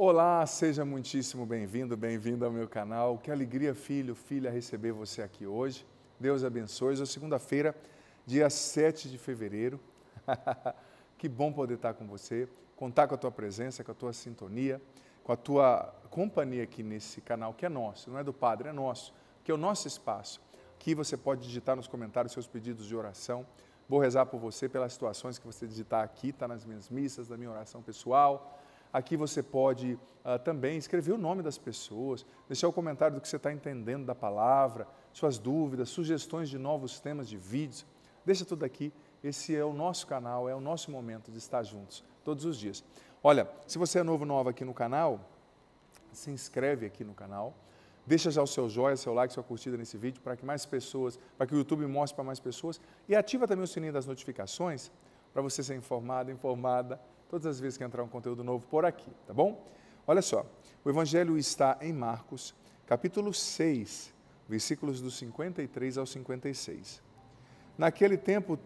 Olá, seja muitíssimo bem-vindo, bem-vindo ao meu canal. Que alegria, filho, filha, receber você aqui hoje. Deus abençoe. Hoje é segunda-feira, dia 7 de fevereiro. que bom poder estar com você, contar com a tua presença, com a tua sintonia, com a tua companhia aqui nesse canal que é nosso, não é do Padre, é nosso, que é o nosso espaço. Aqui você pode digitar nos comentários seus pedidos de oração. Vou rezar por você pelas situações que você digitar aqui, está nas minhas missas, na minha oração pessoal Aqui você pode uh, também escrever o nome das pessoas, deixar o comentário do que você está entendendo da palavra, suas dúvidas, sugestões de novos temas de vídeos. Deixa tudo aqui. Esse é o nosso canal, é o nosso momento de estar juntos todos os dias. Olha, se você é novo nova aqui no canal, se inscreve aqui no canal. Deixa já o seu o seu like, sua curtida nesse vídeo para que mais pessoas, para que o YouTube mostre para mais pessoas e ativa também o sininho das notificações para você ser informado, informada todas as vezes que entrar um conteúdo novo por aqui, tá bom? Olha só, o Evangelho está em Marcos, capítulo 6, versículos dos 53 ao 56. Naquele tempo,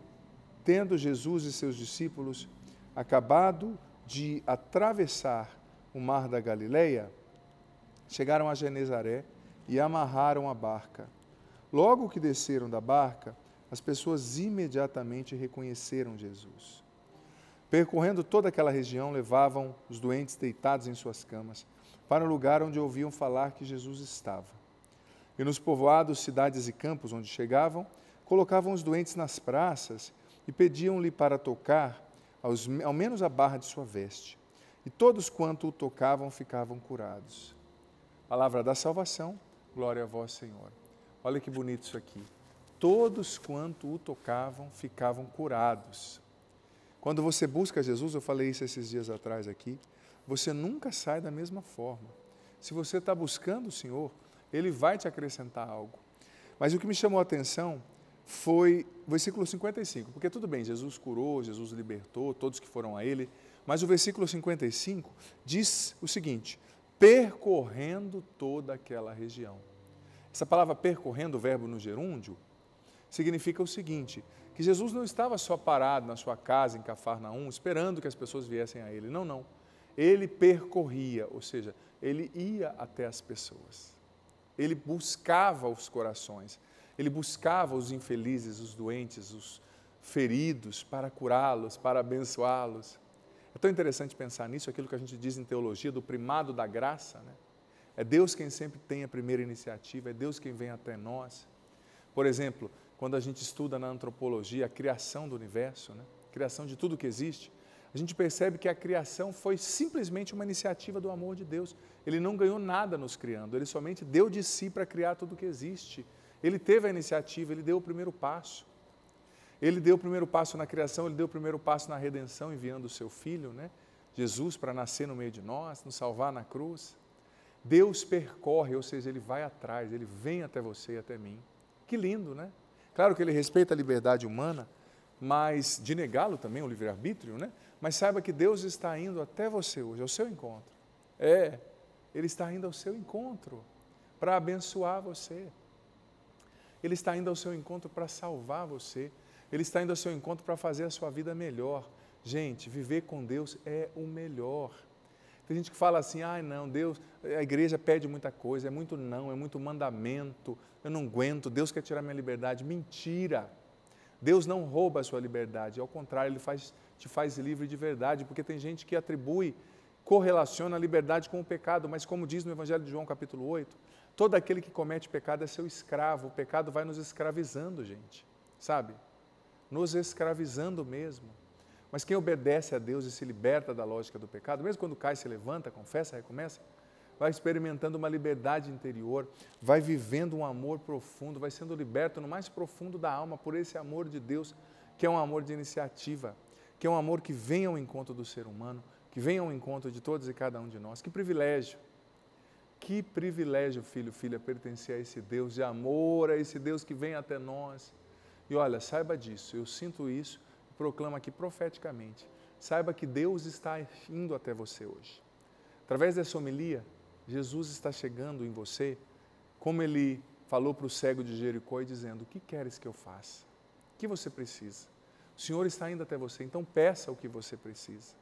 tendo Jesus e seus discípulos acabado de atravessar o mar da Galileia, chegaram a Genezaré e amarraram a barca. Logo que desceram da barca, as pessoas imediatamente reconheceram Jesus Percorrendo toda aquela região, levavam os doentes deitados em suas camas para o lugar onde ouviam falar que Jesus estava. E nos povoados, cidades e campos onde chegavam, colocavam os doentes nas praças e pediam-lhe para tocar aos, ao menos a barra de sua veste. E todos quanto o tocavam ficavam curados. Palavra da salvação, glória a vós, Senhor. Olha que bonito isso aqui. Todos quanto o tocavam ficavam curados. Quando você busca Jesus, eu falei isso esses dias atrás aqui, você nunca sai da mesma forma. Se você está buscando o Senhor, Ele vai te acrescentar algo. Mas o que me chamou a atenção foi versículo 55, porque tudo bem, Jesus curou, Jesus libertou todos que foram a Ele, mas o versículo 55 diz o seguinte: percorrendo toda aquela região. Essa palavra percorrendo, o verbo no gerúndio, significa o seguinte: que Jesus não estava só parado na sua casa em Cafarnaum, esperando que as pessoas viessem a ele. Não, não. Ele percorria, ou seja, ele ia até as pessoas. Ele buscava os corações. Ele buscava os infelizes, os doentes, os feridos para curá-los, para abençoá-los. É tão interessante pensar nisso, aquilo que a gente diz em teologia do primado da graça, né? É Deus quem sempre tem a primeira iniciativa, é Deus quem vem até nós. Por exemplo, quando a gente estuda na antropologia a criação do universo, né? criação de tudo que existe, a gente percebe que a criação foi simplesmente uma iniciativa do amor de Deus. Ele não ganhou nada nos criando, ele somente deu de si para criar tudo que existe. Ele teve a iniciativa, ele deu o primeiro passo. Ele deu o primeiro passo na criação, ele deu o primeiro passo na redenção, enviando o seu filho, né? Jesus, para nascer no meio de nós, nos salvar na cruz. Deus percorre, ou seja, ele vai atrás, ele vem até você e até mim. Que lindo, né? Claro que ele respeita a liberdade humana, mas de negá-lo também, o livre-arbítrio, né? Mas saiba que Deus está indo até você hoje, ao seu encontro. É, Ele está indo ao seu encontro para abençoar você. Ele está indo ao seu encontro para salvar você. Ele está indo ao seu encontro para fazer a sua vida melhor. Gente, viver com Deus é o melhor. Tem gente que fala assim: ai, ah, não, Deus, a igreja pede muita coisa, é muito não, é muito mandamento, eu não aguento, Deus quer tirar minha liberdade. Mentira! Deus não rouba a sua liberdade, ao contrário, Ele faz, te faz livre de verdade, porque tem gente que atribui, correlaciona a liberdade com o pecado, mas como diz no Evangelho de João, capítulo 8, todo aquele que comete pecado é seu escravo, o pecado vai nos escravizando, gente, sabe? Nos escravizando mesmo. Mas quem obedece a Deus e se liberta da lógica do pecado, mesmo quando cai, se levanta, confessa, recomeça, vai experimentando uma liberdade interior, vai vivendo um amor profundo, vai sendo liberto no mais profundo da alma por esse amor de Deus, que é um amor de iniciativa, que é um amor que vem ao encontro do ser humano, que vem ao encontro de todos e cada um de nós. Que privilégio! Que privilégio, filho, filha, pertencer a esse Deus de amor, a esse Deus que vem até nós. E olha, saiba disso, eu sinto isso proclama aqui profeticamente: saiba que Deus está indo até você hoje. Através dessa homilia, Jesus está chegando em você, como ele falou para o cego de Jericó e dizendo: O que queres que eu faça? O que você precisa? O Senhor está indo até você, então peça o que você precisa.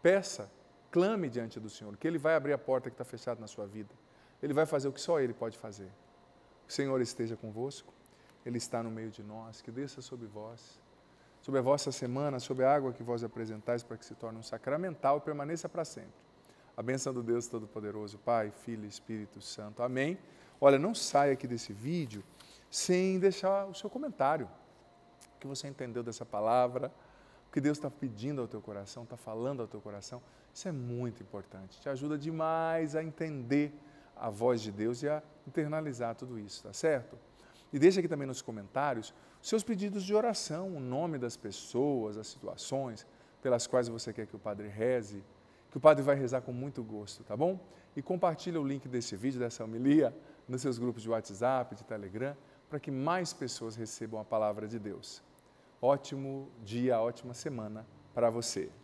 Peça, clame diante do Senhor, que Ele vai abrir a porta que está fechada na sua vida. Ele vai fazer o que só Ele pode fazer. O Senhor esteja convosco, Ele está no meio de nós, que desça sobre vós sobre a vossa semana, sobre a água que vós apresentais para que se torne um sacramental, permaneça para sempre. A benção do Deus Todo-Poderoso, Pai, Filho e Espírito Santo. Amém. Olha, não saia aqui desse vídeo sem deixar o seu comentário. O que você entendeu dessa palavra, o que Deus está pedindo ao teu coração, está falando ao teu coração. Isso é muito importante. Te ajuda demais a entender a voz de Deus e a internalizar tudo isso, tá certo? E deixe aqui também nos comentários seus pedidos de oração, o nome das pessoas, as situações pelas quais você quer que o padre reze, que o padre vai rezar com muito gosto, tá bom? E compartilha o link desse vídeo, dessa homilia, nos seus grupos de WhatsApp, de Telegram, para que mais pessoas recebam a palavra de Deus. Ótimo dia, ótima semana para você.